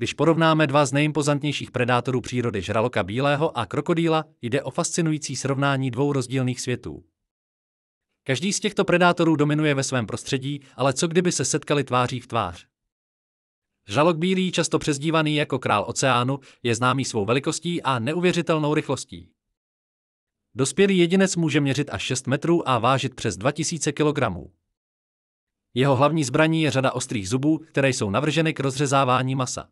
Když porovnáme dva z nejimpozantnějších predátorů přírody žraloka bílého a krokodýla, jde o fascinující srovnání dvou rozdílných světů. Každý z těchto predátorů dominuje ve svém prostředí, ale co kdyby se setkali tváří v tvář? Žralok bílý, často přezdívaný jako král oceánu, je známý svou velikostí a neuvěřitelnou rychlostí. Dospělý jedinec může měřit až 6 metrů a vážit přes 2000 kg. Jeho hlavní zbraní je řada ostrých zubů, které jsou navrženy k rozřezávání masa.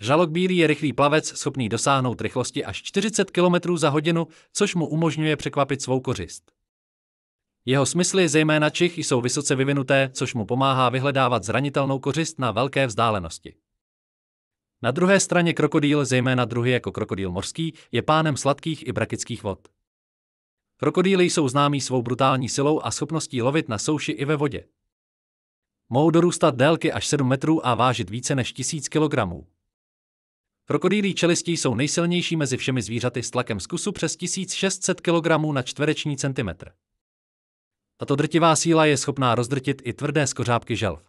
Žalogbílý je rychlý plavec, schopný dosáhnout rychlosti až 40 km za hodinu, což mu umožňuje překvapit svou kořist. Jeho smysly, zejména čich, jsou vysoce vyvinuté, což mu pomáhá vyhledávat zranitelnou kořist na velké vzdálenosti. Na druhé straně krokodýl, zejména druhy jako krokodýl mořský, je pánem sladkých i brakických vod. Krokodýly jsou známí svou brutální silou a schopností lovit na souši i ve vodě. Mohou dorůstat délky až 7 metrů a vážit více než 1000 kilogramů. Krokodýlí čelistí jsou nejsilnější mezi všemi zvířaty s tlakem zkusu přes 1600 kg na čtvereční centimetr. Tato drtivá síla je schopná rozdrtit i tvrdé skořápky želv.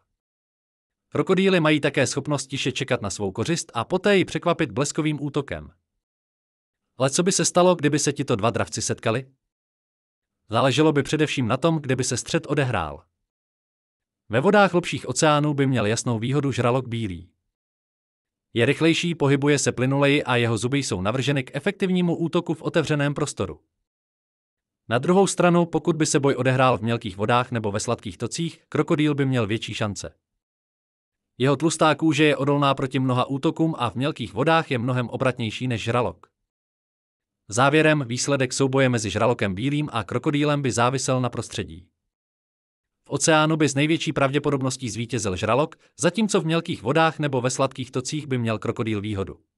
Krokodýly mají také schopnost tiše čekat na svou kořist a poté ji překvapit bleskovým útokem. Ale co by se stalo, kdyby se tito dva dravci setkali? Záleželo by především na tom, kde by se střed odehrál. Ve vodách hlubších oceánů by měl jasnou výhodu žralok bílý. Je rychlejší, pohybuje se plynuleji a jeho zuby jsou navrženy k efektivnímu útoku v otevřeném prostoru. Na druhou stranu, pokud by se boj odehrál v mělkých vodách nebo ve sladkých tocích, krokodýl by měl větší šance. Jeho tlustá kůže je odolná proti mnoha útokům a v mělkých vodách je mnohem obratnější než žralok. Závěrem výsledek souboje mezi žralokem bílým a krokodýlem by závisel na prostředí oceánu by s největší pravděpodobností zvítězil žralok, zatímco v mělkých vodách nebo ve sladkých tocích by měl krokodýl výhodu.